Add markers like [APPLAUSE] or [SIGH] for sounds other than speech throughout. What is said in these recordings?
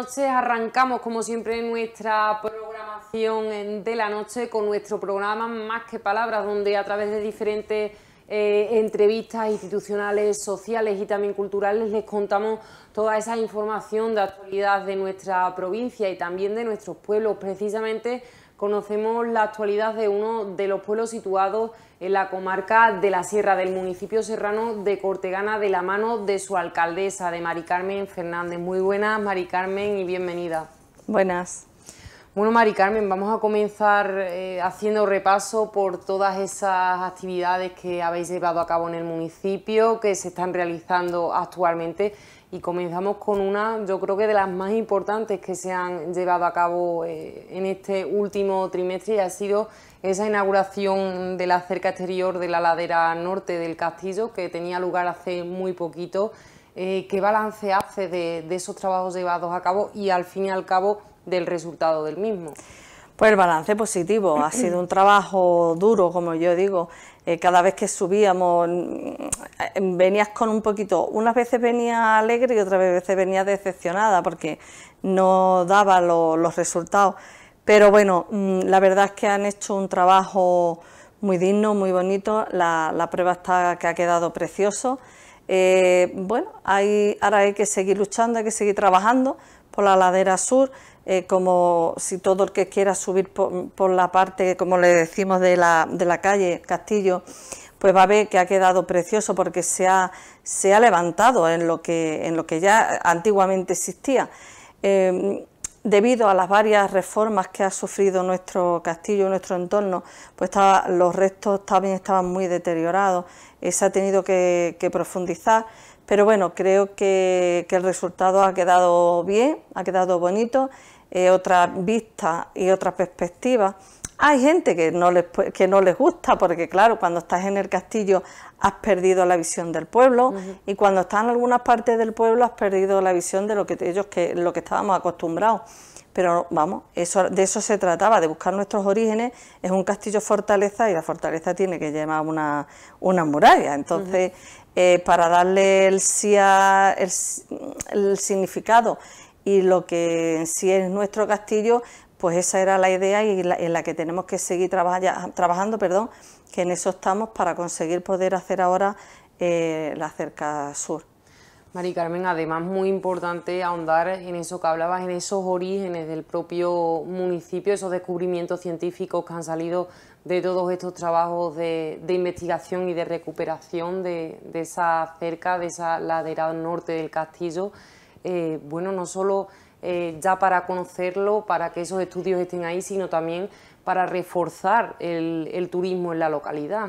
noche arrancamos como siempre nuestra programación de la noche con nuestro programa Más que Palabras, donde a través de diferentes eh, entrevistas institucionales, sociales y también culturales les contamos toda esa información de actualidad de nuestra provincia y también de nuestros pueblos. Precisamente conocemos la actualidad de uno de los pueblos situados en en la comarca de la Sierra del municipio serrano de Cortegana de la mano de su alcaldesa, de Mari Carmen Fernández. Muy buenas, Mari Carmen, y bienvenida. Buenas. Bueno, Mari Carmen, vamos a comenzar eh, haciendo repaso por todas esas actividades que habéis llevado a cabo en el municipio, que se están realizando actualmente y comenzamos con una, yo creo que de las más importantes que se han llevado a cabo eh, en este último trimestre ha sido esa inauguración de la cerca exterior de la ladera norte del castillo que tenía lugar hace muy poquito. Eh, ¿Qué balance hace de, de esos trabajos llevados a cabo y al fin y al cabo del resultado del mismo? Pues el balance positivo, ha sido un trabajo duro, como yo digo, eh, cada vez que subíamos mm, eh, venías con un poquito, unas veces venía alegre y otras veces venía decepcionada porque no daba los resultados. Pero bueno, mm, la verdad es que han hecho un trabajo muy digno, muy bonito, la, prueba está que ha quedado precioso. Eh, bueno, ahora hay que seguir luchando, hay que seguir trabajando por la ladera sur. Eh, como si todo el que quiera subir por, la parte, como le decimos, de la, calle Castillo, pues va a ver que ha quedado precioso porque se ha, se ha levantado en lo, que, en lo que ya antiguamente existía. Em, debido a las varias reformas que ha sufrido nuestro castillo, nuestro entorno, pues los restos también estaban muy deteriorados, eh, se ha tenido que, profundizar, pero bueno, creo que el resultado ha quedado bien, ha quedado bonito eh, otra vista y otra perspectiva. Hay gente que no, les, que no les gusta porque, claro, cuando estás en el castillo has perdido la visión del pueblo y cuando estás en algunas partes del pueblo has perdido la visión de lo que ellos que lo que estábamos acostumbrados. Pero vamos, eso, de eso se trataba, de buscar nuestros orígenes. Es un castillo fortaleza y la fortaleza tiene que llevar una, una muralla. Entonces, eh, para darle el, el, el significado y lo que sí es nuestro castillo, pues esa era la idea y en la que tenemos que seguir trabajando, perdón, que en eso estamos para conseguir poder hacer ahora eh, la cerca sur. María Carmen, además muy importante ahondar en eso que hablabas, en esos orígenes del propio municipio, esos descubrimientos científicos que han salido de todos estos trabajos de, investigación y de recuperación de, de esa cerca, de esa ladera norte del castillo. Eh, bueno, no solo eh, ya para conocerlo, para que esos estudios estén ahí, sino también para reforzar el, turismo en la localidad.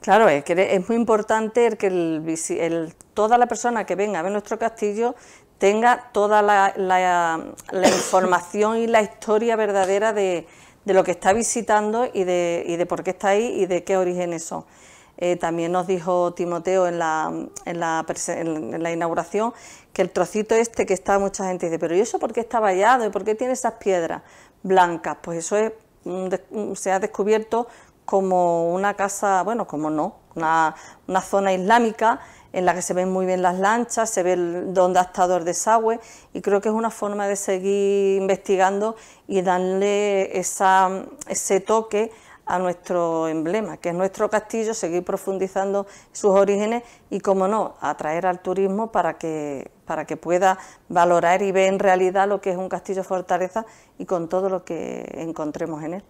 Claro, es que es muy importante que toda la persona que venga a ver nuestro castillo tenga toda la, información y la historia verdadera de, lo que está visitando y de, y de por qué está ahí y de qué orígenes son. Eh, también nos dijo Timoteo en la, en, la, inauguración que el trocito este que está mucha gente dice, pero ¿y eso por qué está vallado? ¿Y por qué tiene esas piedras blancas? Pues eso es, mm, mm, se ha descubierto como una casa, bueno, como no, una, zona islámica en la que se ven muy bien las lanchas, se ve el, dónde ha estado el desagüe y creo que es una forma de seguir investigando y darle ese toque a nuestro emblema, que es nuestro castillo, seguir profundizando sus orígenes y, como no, atraer al turismo para que, para que pueda valorar y ver en realidad lo que es un castillo fortaleza y con todo lo que encontremos en él.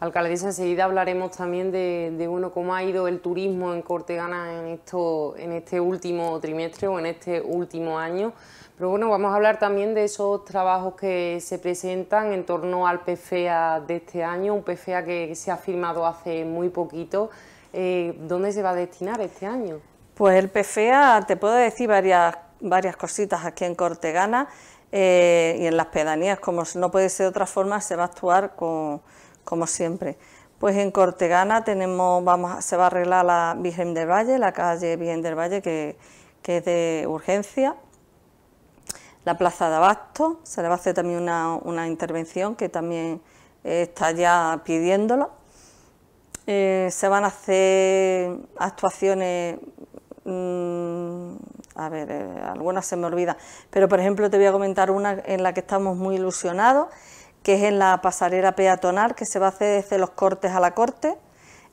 Alcalde, enseguida hablaremos también de, de, cómo ha ido el turismo en Cortegana en, esto, en este último trimestre o en este último año. Pero bueno, vamos a hablar también de esos trabajos que se presentan en torno al PFEA de este año, un PFEA que se ha firmado hace muy poquito. Eh, ¿Dónde se va a destinar este año? Pues el PFEA, te puedo decir varias, cositas aquí en Cortegana eh, y en las pedanías, como no puede ser de otra forma, se va a actuar como siempre. Pues en Cortegana tenemos, vamos, se va a arreglar la Virgen del Valle, la calle Virgen del Valle, que es de urgencia la Plaza de Abasto, se le va a hacer también una, una intervención que también eh, está ya pidiéndolo. Eh, se van a hacer actuaciones, mm, a ver, eh, algunas se me olvidan, pero por ejemplo te voy a comentar una en la que estamos muy ilusionados, que es en la pasarela peatonal que se va a hacer desde los cortes a la corte.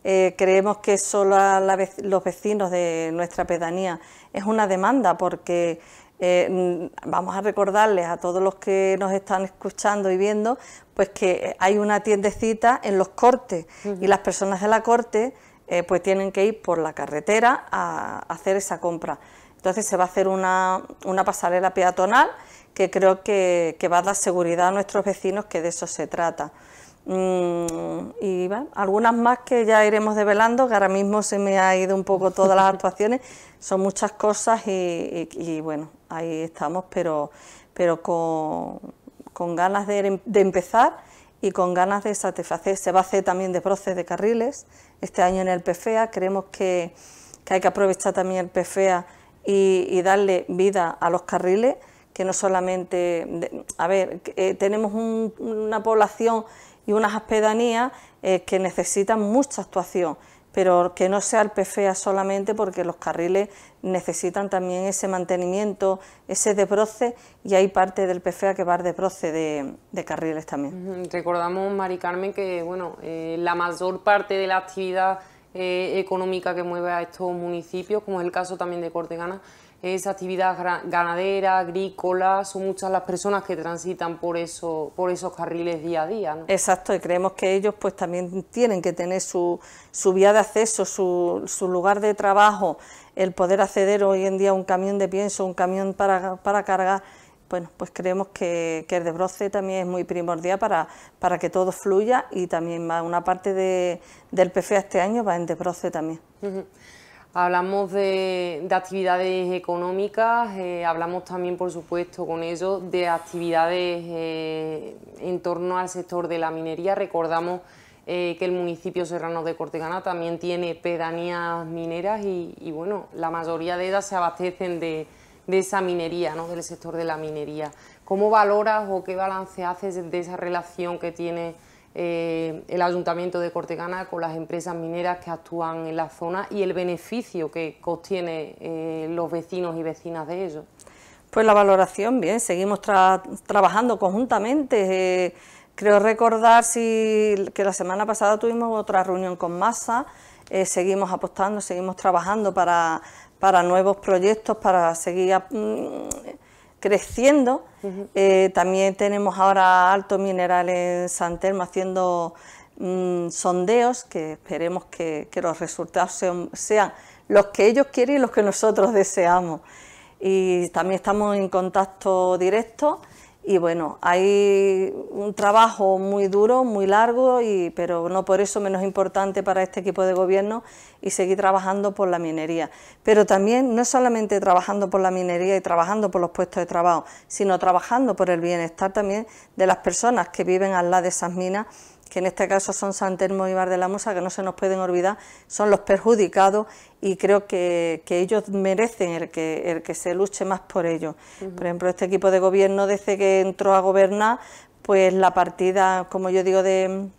creemos que solo a los vecinos de nuestra pedanía es una demanda porque eh, mm, vamos a recordarles a todos los que nos están escuchando y viendo, pues que eh, hay una tiendecita en los cortes y las personas de la corte eh, pues tienen que ir por la carretera a, hacer esa compra. Entonces se va a hacer una, pasarela peatonal que creo que, que va a dar seguridad a nuestros vecinos que de eso se trata. Mm, y bueno, algunas más que ya iremos develando, que ahora mismo se me ha ido un poco todas las [LAUGHS] actuaciones, son muchas cosas y, bueno, ahí estamos, pero, pero con, ganas de, empezar y con ganas de satisfacer. Se va a hacer también de broces de carriles este año en el PFEA, creemos que, hay que aprovechar también el PFEA y, darle vida a los carriles, que no solamente, a ver, eh, tenemos una población y unas hospedanías eh, que necesitan mucha actuación pero que no sea el PFEA solamente porque los carriles necesitan también ese mantenimiento, ese desbroce y hay parte del PFEA que va al desbroce de, carriles también. Recordamos, Mari Carmen, que bueno, eh, la mayor parte de la actividad eh, económica que mueve a estos municipios, como es el caso también de Cortegana, es actividad ganadera, agrícola, son muchas las personas que transitan por, eso, por esos carriles día a día. Exacto, y creemos que ellos pues también tienen que tener su, su vía de acceso, su, su, lugar de trabajo, el poder acceder hoy en día a un camión de pienso, un camión para, para carga, bueno, pues creemos que, que, el desbroce también es muy primordial para, para que todo fluya y también una parte del PFA este año va en desbroce también. Hablamos de, actividades económicas, eh, hablamos también, por supuesto, con ellos de actividades eh, en torno al sector de la minería. Recordamos eh, que el municipio serrano de Cortegana también tiene pedanías mineras y, bueno, la mayoría de ellas se abastecen de, esa minería, del sector de la minería. ¿Cómo valoras o qué balance haces de esa relación que tiene eh, el Ayuntamiento de Cortegana con las empresas mineras que actúan en la zona y el beneficio que contiene eh, los vecinos y vecinas de ellos? Pues la valoración, bien, seguimos trabajando conjuntamente. Eh, creo recordar si, que la semana pasada tuvimos otra reunión con Masa, seguimos apostando, seguimos trabajando para, nuevos proyectos, para seguir... Mm, creciendo. Eh, también tenemos ahora Alto Mineral en San haciendo mm, sondeos que esperemos que, los resultados sean, sean, los que ellos quieren y los que nosotros deseamos. Y también estamos en contacto directo y bueno, hay un trabajo muy duro, muy largo, y, pero no por eso menos importante para este equipo de gobierno y seguir trabajando por la minería. Pero también no solamente trabajando por la minería y trabajando por los puestos de trabajo, sino trabajando por el bienestar también de las personas que viven al lado de esas minas que en este caso son San Termo y Bar de la Musa, que no se nos pueden olvidar, son los perjudicados y creo que, ellos merecen el que, se luche más por ellos. Por ejemplo, este equipo de gobierno, desde que entró a gobernar, pues la partida, como yo digo, de,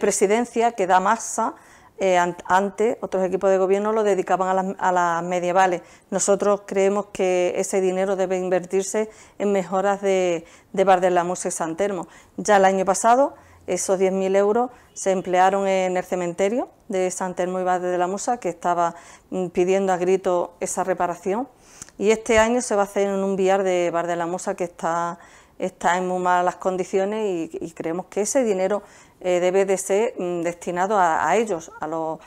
presidencia que da masa, eh, antes otros equipos de gobierno lo dedicaban a las, medievales. Nosotros creemos que ese dinero debe invertirse en mejoras de, de Bar de la Musa y San Ya el año pasado esos 10.000 euros se emplearon en el cementerio de San Telmo y Valde de la Musa, que estaba mm, pidiendo a grito esa reparación. Y este año se va a hacer en un viar de Bar de la Musa que está, está en muy malas condiciones y, creemos que ese dinero eh, debe de ser mm, destinado a, ellos, a los,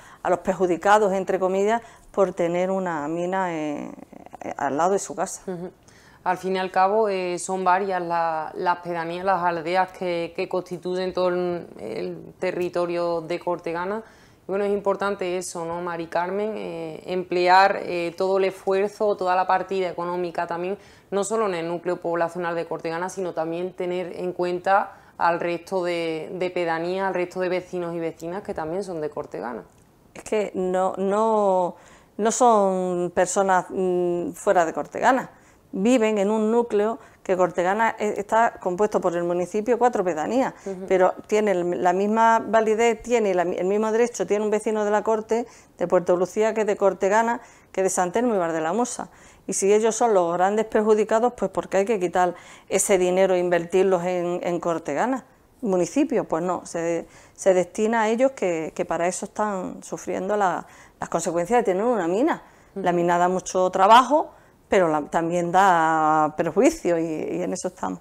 perjudicados, entre comillas, por tener una mina eh, eh, al lado de su casa. Al fin y al cabo eh, son varias las pedanías, las aldeas que, constituyen todo el, territorio de Cortegana. Bueno, es importante eso, ¿no, Mari Carmen? Eh, emplear eh, todo el esfuerzo, toda la partida económica también, no solo en el núcleo poblacional de Cortegana, sino también tener en cuenta al resto de, pedanías, al resto de vecinos y vecinas que también son de Cortegana. Es que no, son personas mm, fuera de Cortegana viven en un núcleo que Cortegana eh, está compuesto por el municipio cuatro pedanías, pero tiene la misma validez, tiene el mismo derecho, tiene un vecino de la Corte de Puerto Lucía que de Cortegana, que de San y Bar de la Mosa. Y si ellos son los grandes perjudicados, pues porque hay que quitar ese dinero e invertirlos en, Cortegana. Municipio, pues no, se, destina a ellos que, que, para eso están sufriendo las consecuencias de tener una mina. La mina da mucho trabajo, pero también da perjuicio y, en eso estamos.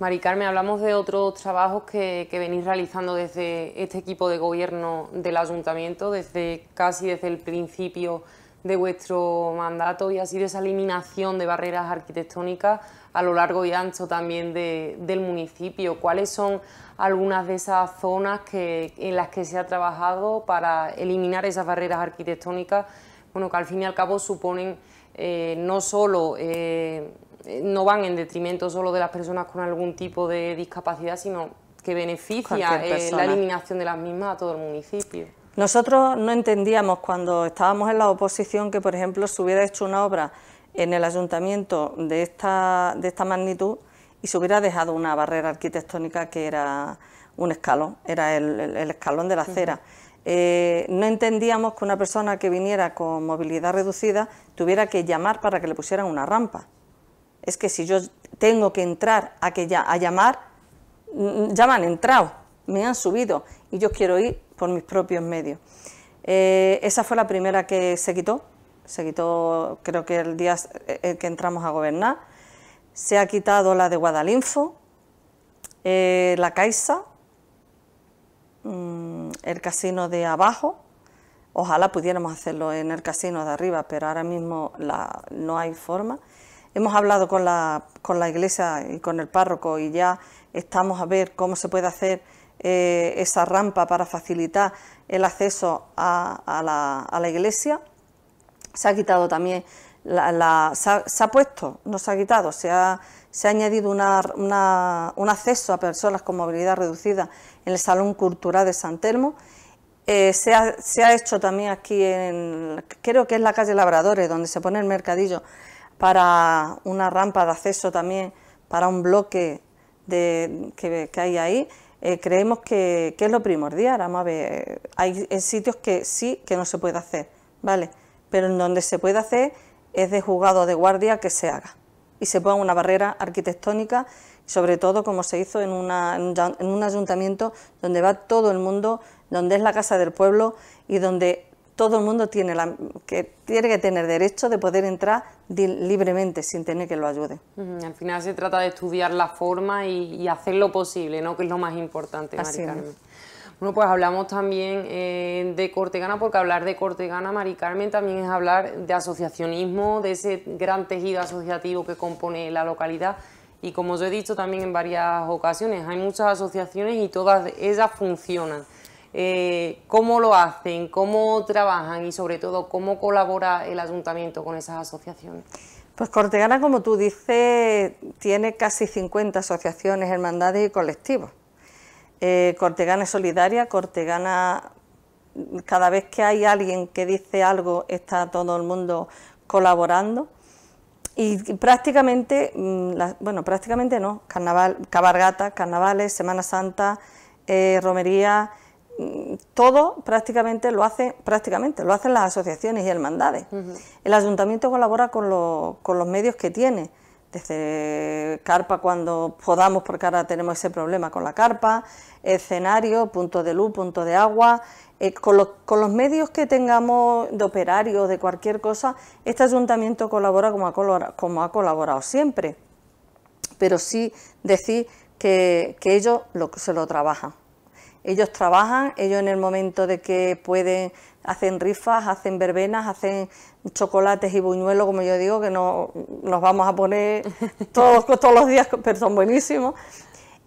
Mari Carmen, hablamos de otros trabajos que, venís realizando desde este equipo de gobierno del ayuntamiento, desde casi desde el principio de vuestro mandato y ha sido esa eliminación de barreras arquitectónicas a lo largo y ancho también del municipio. ¿Cuáles son algunas de esas zonas que, en las que se ha trabajado para eliminar esas barreras arquitectónicas bueno, que al fin y al cabo suponen eh, no solo eh, no van en detrimento solo de las personas con algún tipo de discapacidad, sino que beneficia eh, la eliminación de las mismas a todo el municipio. Nosotros no entendíamos cuando estábamos en la oposición que, por ejemplo, se hubiera hecho una obra en el ayuntamiento de esta, de esta magnitud y se hubiera dejado una barrera arquitectónica que era un escalón, era el, escalón de la acera. Eh, no entendíamos que una persona que viniera con movilidad reducida tuviera que llamar para que le pusieran una rampa. Es que si yo tengo que entrar a, que ya, a llamar, mm, ya me han entrado, me han subido y yo quiero ir por mis propios medios. Eh, esa fue la primera que se quitó, se quitó creo que el día eh, que entramos a gobernar. Se ha quitado la de Guadalinfo, la Caixa, Mm, el casino de abajo. Ojalá pudiéramos hacerlo en el casino de arriba, pero ahora mismo no hay forma. Hemos hablado con la, iglesia y con el párroco y ya estamos a ver cómo se puede hacer eh, esa rampa para facilitar el acceso a, la, iglesia. Se ha quitado también, la, se, ha, puesto, no se ha quitado, se ha, se ha añadido un acceso a personas con movilidad reducida en el Salón Cultural de San Telmo. Eh, se, ha, hecho también aquí en, creo que es la calle Labradores, donde se pone el mercadillo, para una rampa de acceso también para un bloque de, que, hay ahí. Eh, creemos que, es lo primordial. hay sitios que sí que no se puede hacer, ¿vale? Pero en donde se puede hacer es de juzgado de guardia que se haga y se ponga una barrera arquitectónica, sobre todo como se hizo en, en un ayuntamiento donde va todo el mundo, donde es la casa del pueblo y donde todo el mundo tiene, la, que, tiene que tener derecho de poder entrar libremente sin tener que lo ayude. Al final se trata de estudiar la forma y, hacer lo posible, ¿no? que es lo más importante, bueno, pues hablamos también eh, de Cortegana, porque hablar de Cortegana, Mari Carmen, también es hablar de asociacionismo, de ese gran tejido asociativo que compone la localidad. Y como yo he dicho también en varias ocasiones, hay muchas asociaciones y todas ellas funcionan. Eh, ¿Cómo lo hacen? ¿Cómo trabajan? Y sobre todo, ¿cómo colabora el ayuntamiento con esas asociaciones? Pues Cortegana, como tú dices, tiene casi 50 asociaciones, hermandades y colectivos. Eh, Cortegana es solidaria, Cortegana, cada vez que hay alguien que dice algo, está todo el mundo colaborando. Y, prácticamente, mm, bueno, prácticamente no, carnaval, cabargata, carnavales, Semana Santa, eh, romería, mm, todo prácticamente lo hacen prácticamente lo hacen las asociaciones y hermandades. El ayuntamiento colabora con los medios que tiene desde carpa cuando podamos, porque ahora tenemos ese problema con la carpa, escenario, punto de luz, punto de agua, eh, con, los, medios que tengamos de operarios, de cualquier cosa, este ayuntamiento colabora como ha, como ha colaborado siempre, pero sí decir que, ellos se lo trabajan. Ellos trabajan, ellos en el momento de que pueden hacen rifas, hacen verbenas, hacen chocolates y buñuelos, como yo digo, que no, nos vamos a poner [LAUGHS] todos, todos los días, pero son buenísimos.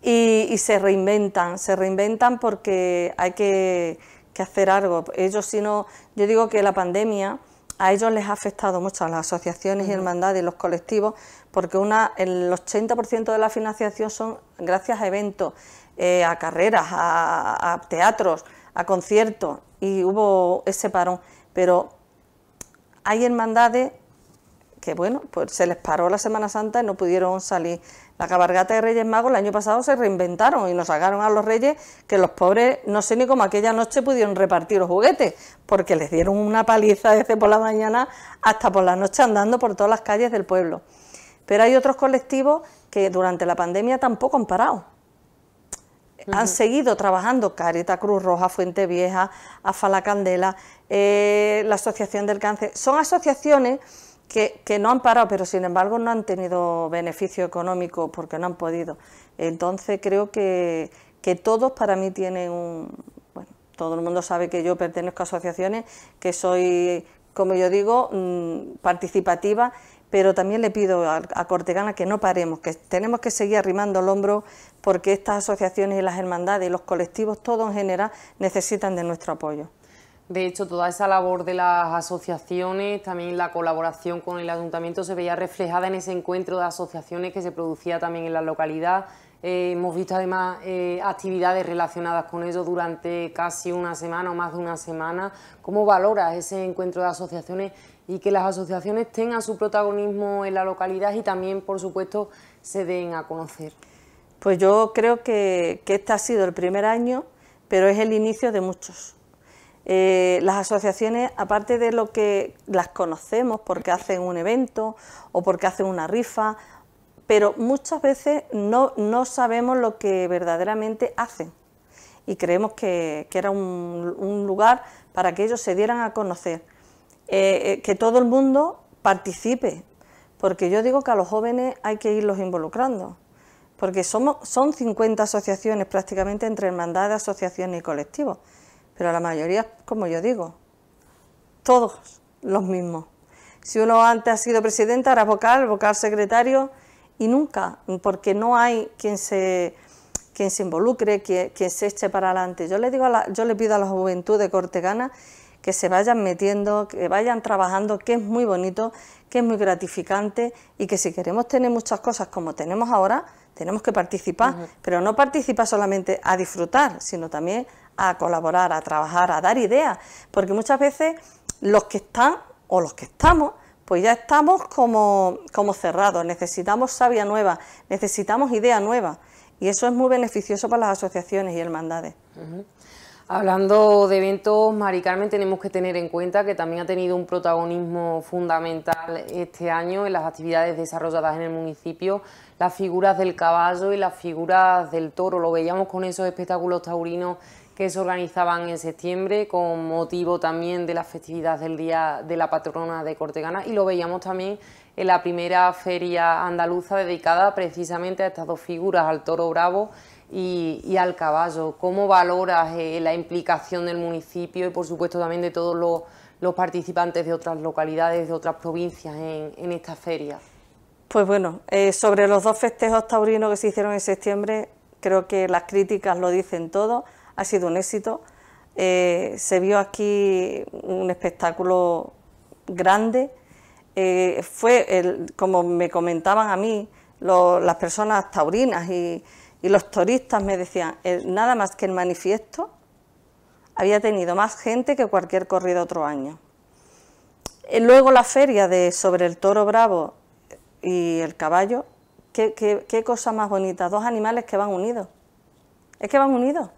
Y, se reinventan, se reinventan porque hay que, hacer algo. Ellos, si no, yo digo que la pandemia a ellos les ha afectado mucho, a las asociaciones y hermandades y los colectivos, porque una, el 80% de la financiación son gracias a eventos, eh, a carreras, a teatros a conciertos y hubo ese parón, pero hay hermandades que bueno, pues se les paró la Semana Santa y no pudieron salir. La cabargata de Reyes Magos el año pasado se reinventaron y nos sacaron a los reyes que los pobres, no sé ni cómo aquella noche pudieron repartir los juguetes, porque les dieron una paliza desde por la mañana hasta por la noche andando por todas las calles del pueblo. Pero hay otros colectivos que durante la pandemia tampoco han parado han seguido trabajando Careta Cruz Roja, Fuente Vieja, Afala Candela, eh, la Asociación del Cáncer. Son asociaciones que, no han parado, pero sin embargo no han tenido beneficio económico porque no han podido. Entonces creo que, que todos para mí tienen un... Bueno, todo el mundo sabe que yo pertenezco a asociaciones, que soy, como yo digo, mm, participativa pero también le pido a, Cortegana que no paremos, que tenemos que seguir arrimando el hombro porque estas asociaciones y las hermandades y los colectivos, todo en general, necesitan de nuestro apoyo. De hecho, toda esa labor de las asociaciones, también la colaboración con el ayuntamiento se veía reflejada en ese encuentro de asociaciones que se producía también en la localidad. Eh, hemos visto además eh, actividades relacionadas con ello durante casi una semana o más de una semana. ¿Cómo valora ese encuentro de asociaciones y que las asociaciones tengan su protagonismo en la localidad y también, por supuesto, se den a conocer. Pues yo creo que, este ha sido el primer año, pero es el inicio de muchos. Eh, las asociaciones, aparte de lo que las conocemos porque hacen un evento o porque hacen una rifa, pero muchas veces no, sabemos lo que verdaderamente hacen y creemos que, era un lugar para que ellos se dieran a conocer. Eh, eh, que todo el mundo participe, porque yo digo que a los jóvenes hay que irlos involucrando, porque somos, son 50 asociaciones prácticamente entre hermandades, asociaciones y colectivos, pero la mayoría, como yo digo, todos los mismos. Si uno antes ha sido presidente, ahora es vocal, vocal secretario, y nunca, porque no hay quien se, quien se involucre, quien, se eche para adelante. Yo le, digo yo le pido a la juventud de Cortegana que se vayan metiendo, que vayan trabajando, que es muy bonito, que es muy gratificante y que si queremos tener muchas cosas como tenemos ahora, tenemos que participar, pero no participar solamente a disfrutar, sino también a colaborar, a trabajar, a dar ideas, porque muchas veces los que están o los que estamos, pues ya estamos como, como cerrados, necesitamos sabia nueva, necesitamos idea nueva, y eso es muy beneficioso para las asociaciones y hermandades. Hablando de eventos, Maricarmen tenemos que tener en cuenta que también ha tenido un protagonismo fundamental este año en las actividades desarrolladas en el municipio, las figuras del caballo y las figuras del toro. Lo veíamos con esos espectáculos taurinos que se organizaban en septiembre con motivo también de las festividades del Día de la Patrona de Cortegana y lo veíamos también en la primera feria andaluza dedicada precisamente a estas dos figuras, al toro bravo y, al caballo. ¿Cómo valoras eh, la implicación del municipio y, por supuesto, también de todos los, participantes de otras localidades, de otras provincias en, esta feria? Pues bueno, eh, sobre los dos festejos taurinos que se hicieron en septiembre, creo que las críticas lo dicen todo, ha sido un éxito. Eh, se vio aquí un espectáculo grande. fue, como me comentaban a mí las personas taurinas y, y los turistas me decían, eh, nada más que el manifiesto había tenido más gente que cualquier corrido otro año. Eh, luego la feria de sobre el toro bravo y el caballo, qué, cosa más bonita, dos animales que van unidos. Es que van unidos.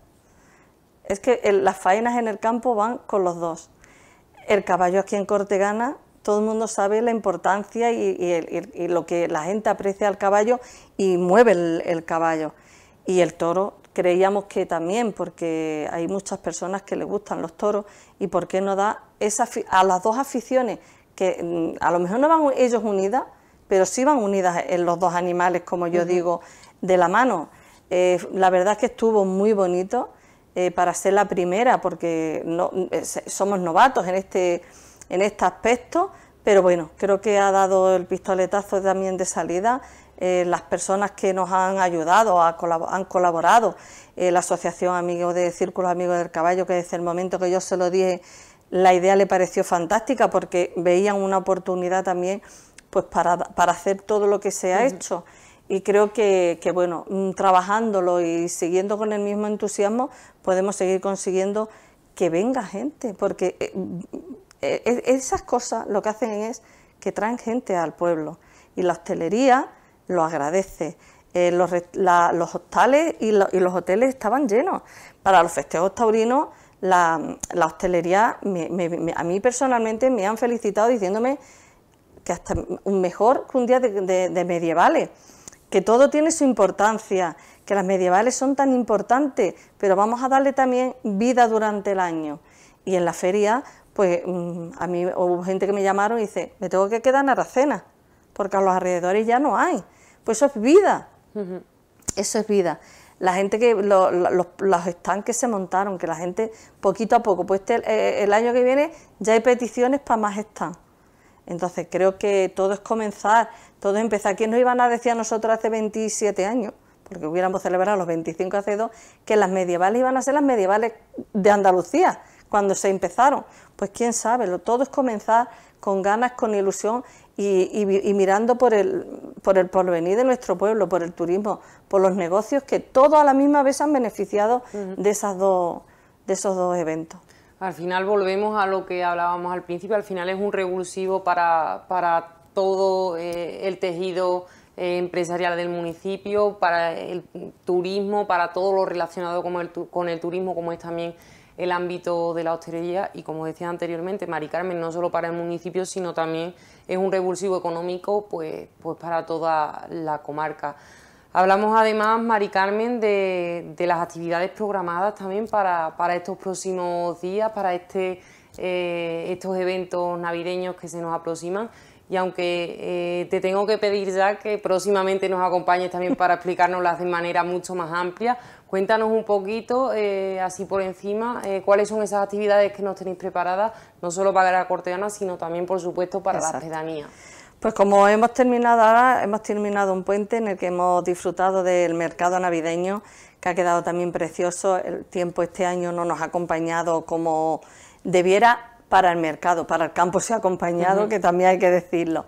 Es que las faenas en el campo van con los dos. El caballo aquí en Cortegana, todo el mundo sabe la importancia y, lo que la gente aprecia al caballo y mueve el caballo y el toro creíamos que también, porque hay muchas personas que le gustan los toros, y por qué no da a las dos aficiones, que mm, a lo mejor no van ellos unidas, pero sí van unidas en los dos animales, como yo digo, de la mano. Eh, la verdad es que estuvo muy bonito eh, para ser la primera, porque somos novatos en este, en este aspecto, pero bueno, creo que ha dado el pistoletazo también de salida eh, las personas que nos han ayudado, han colaborado, eh, la Asociación Amigos de Círculos Amigos del Caballo, que desde el momento que yo se lo dije, la idea le pareció fantástica porque veían una oportunidad también pues para, para hacer todo lo que se ha hecho y creo que, que, bueno, mm, trabajándolo y siguiendo con el mismo entusiasmo podemos seguir consiguiendo que venga gente, porque eh, mm, esas cosas lo que hacen es que traen gente al pueblo y la hostelería lo agradece. Eh, los, la, los, hostales y, los hoteles estaban llenos. Para los festejos taurinos, la, hostelería, a mí personalmente me han felicitado diciéndome que hasta un mejor que un día de, de medievales, que todo tiene su importancia, que las medievales son tan importantes, pero vamos a darle también vida durante el año. Y en la feria, pues mm, a mí hubo gente que me llamaron y dice, me tengo que quedar en Aracena, porque a los alrededores ya no hay pues eso es vida. Eso es vida. La gente que, los, estanques se montaron, que la gente poquito a poco, pues este, eh, el año que viene ya hay peticiones para más estanques. Entonces creo que todo es comenzar, todo es empezar. ¿Quién nos iban a decir a nosotros hace 27 años? Porque hubiéramos celebrado los 25 hace dos, que las medievales iban a ser las medievales de Andalucía, cuando se empezaron. Pues quién sabe, lo todo es comenzar con ganas, con ilusión y, mirando por el, por el porvenir de nuestro pueblo, por el turismo, por los negocios que todos a la misma vez han beneficiado de, esas dos, de esos dos eventos. Al final volvemos a lo que hablábamos al principio, al final es un revulsivo para, todo eh, el tejido eh, empresarial del municipio, para el turismo, para todo lo relacionado con con el turismo, como es también el ámbito de la hostelería y como decía anteriormente, Mari Carmen no solo para el municipio, sino también es un revulsivo económico pues, pues para toda la comarca. Hablamos además, Mari Carmen, de, las actividades programadas también para, para, estos próximos días, para este, eh, estos eventos navideños que se nos aproximan. Y aunque eh, te tengo que pedir ya que próximamente nos acompañes también para explicárnoslas de manera mucho más amplia, Cuéntanos un poquito, eh, así por encima, eh, cuáles son esas actividades que nos tenéis preparadas, no solo para la corteana, sino también, por supuesto, para la pedanía. Pues como hemos terminado ahora, hemos terminado un puente en el que hemos disfrutado del mercado navideño, que ha quedado también precioso. El tiempo este año no nos ha acompañado como debiera para el mercado, para el campo se ha acompañado, que también hay que decirlo.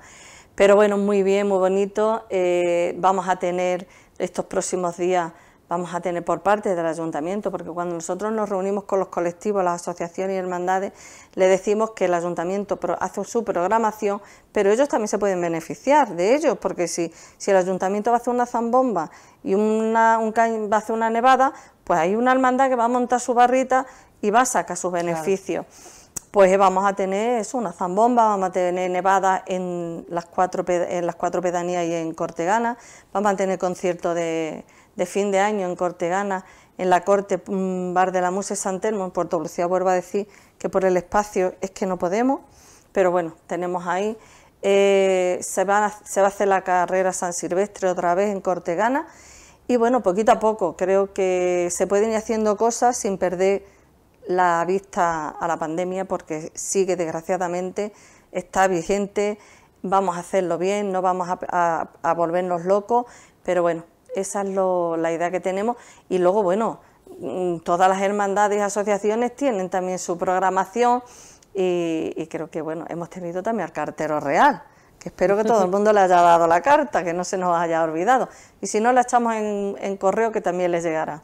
Pero bueno, muy bien, muy bonito. Eh, vamos a tener estos próximos días vamos a tener por parte del ayuntamiento, porque cuando nosotros nos reunimos con los colectivos, las asociaciones y hermandades, le decimos que el ayuntamiento hace su programación, pero ellos también se pueden beneficiar de ellos, porque si, si el ayuntamiento va a hacer una zambomba y un, va a hacer una nevada, pues hay una hermandad que va a montar su barrita y va a sacar sus beneficios. pues eh, vamos a tener eso, una zambomba, vamos a tener nevada en las cuatro, en las cuatro pedanías y en Cortegana, vamos a tener concierto de, de fin de año en Cortegana, en la corte mm, Bar de la Muse San Telmo, en Puerto Lucía, vuelvo a decir que por el espacio es que no podemos, pero bueno, tenemos ahí. Eh, se, va a, se va a hacer la carrera San Silvestre otra vez en Cortegana y bueno, poquito a poco creo que se pueden ir haciendo cosas sin perder la vista a la pandemia porque sigue desgraciadamente, está vigente, vamos a hacerlo bien, no vamos a volvernos locos, pero bueno, esa es la idea que tenemos. Y luego, bueno, mm, todas las hermandades y asociaciones tienen también su programación y, creo que, bueno, hemos tenido también al cartero real, que espero que todo el mundo le haya dado la carta, que no se nos haya olvidado. Y si no, la echamos en, correo que también les llegará.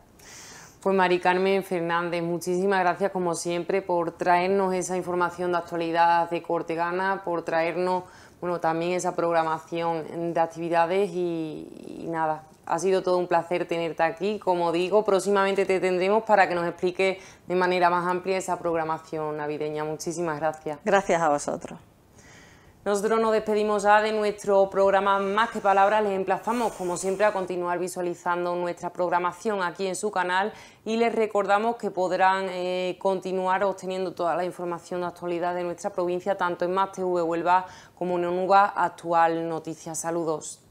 Pues Mari Carmen Fernández, muchísimas gracias como siempre por traernos esa información de actualidad de Corte Gana, por traernos bueno, también esa programación de actividades y nada, ha sido todo un placer tenerte aquí. Como digo, próximamente te tendremos para que nos explique de manera más amplia esa programación navideña. Muchísimas gracias. Gracias a vosotros. Nosotros nos despedimos ya de nuestro programa Más que Palabras. Les emplazamos, como siempre, a continuar visualizando nuestra programación aquí en su canal y les recordamos que podrán eh, continuar obteniendo toda la información de actualidad de nuestra provincia, tanto en Más TV Huelva como en UNUGA Actual Noticias. Saludos.